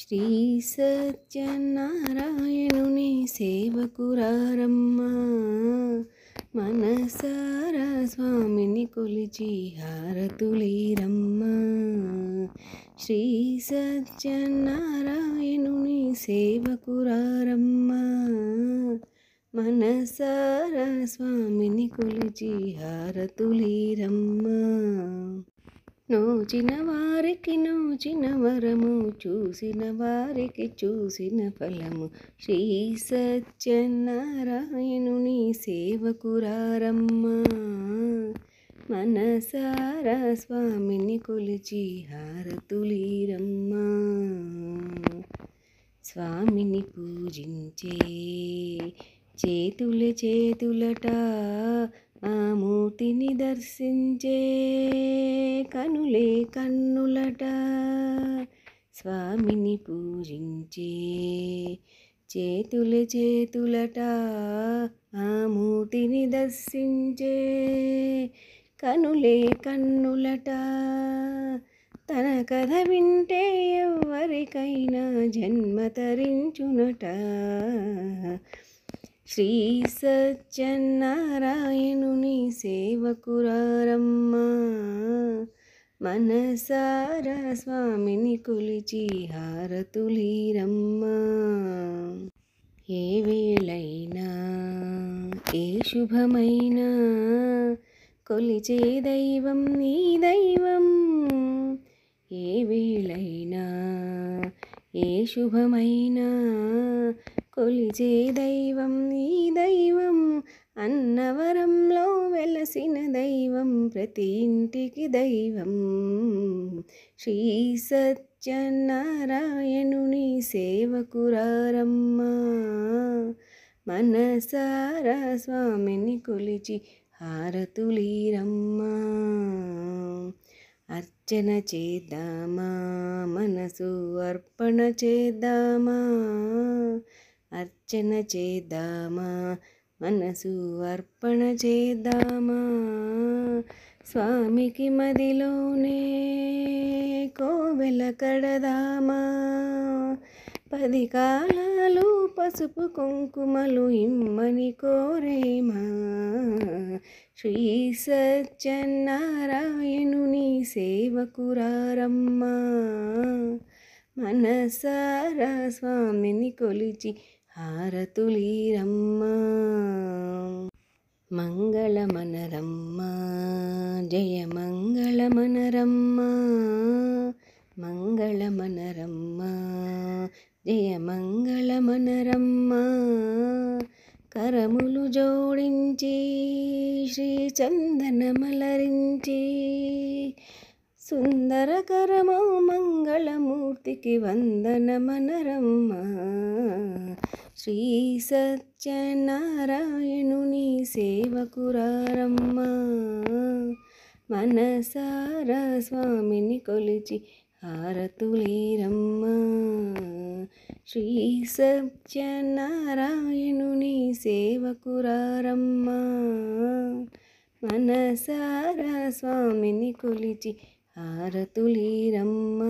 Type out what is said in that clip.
శ్రీ సత్యనారాయణుని సేవకురారమ్మ మనసారా స్వామిని కొలిచి హారతులేరమ్మ శ్రీ సత్యనారాయణుని సేవకురారమ్మ మనసారా స్వామిని కొలిచి హారతులేరమ్మ నోచిన వారికి నోచిన వరము చూసిన వారికి చూసిన ఫలము శ్రీ సత్యనారాయణుని సేవకురారమ్మ మనసారా స్వామిని కొలిచి హారతులీరమ్మా స్వామిని పూజించే చేతుల చేతులట ఆ మూర్తిని దర్శించే కనులే కన్నులట స్వామిని పూజించే చేతుల చేతులట ఆ మూర్తిని దర్శించే కనులే కన్నులట తన కథ వింటే ఎవరికైనా జన్మ తరించునట శ్రీ సత్యనారాయణుని సేవకురారమ్మ మనసార స్వామిని కొలిచి హారతులీరమ్మ ఏ వేళైనా ఏ శుభమైనా కొలిచే దైవం నీ దైవం ఏ వేళైనా ఏ శుభమైనా కొలిచే దైవం నీ దైవం అన్నవరంలో వెలసిన దైవం ప్రతి ఇంటికి దైవం శ్రీ సత్యనారాయణుని సేవకురారమ్మ మనసారా స్వామిని కొలిచి హారతులీరమ్మ అర్చన చేద్దామా మనసు అర్పణ చేద్దామా అర్చన చేద్దామా మనసు అర్పణ చేద్దామా స్వామికి మదిలోనే కోవెల కడదామా పది కాలాలు పసుపు కుంకుమలు ఇమ్మని కోరేమా శ్రీ సత్యనారాయణుని సేవకురారమ్మా మనసారా స్వామిని కొలిచి హారతులీరమ్మా మంగళ మంగళమనరమ్మ జయ మంగళ మనరమ్మ మంగళ మనరమ్మ జయ మంగళ మంగళమనరమ్మ కరములు జోడించి శ్రీచందనమలరించి సుందరకరమౌ మంగళమూర్తికి వందన మనరమ్మ శ్రీ సత్యనారాయణుని సేవకురారమ్మ మనసారా స్వామిని కొలిచి హారతులేరమ్మ శ్రీ సత్యనారాయణుని సేవకురారమ్మ మనసారా స్వామిని కొలిచి హారతులేరమ్మ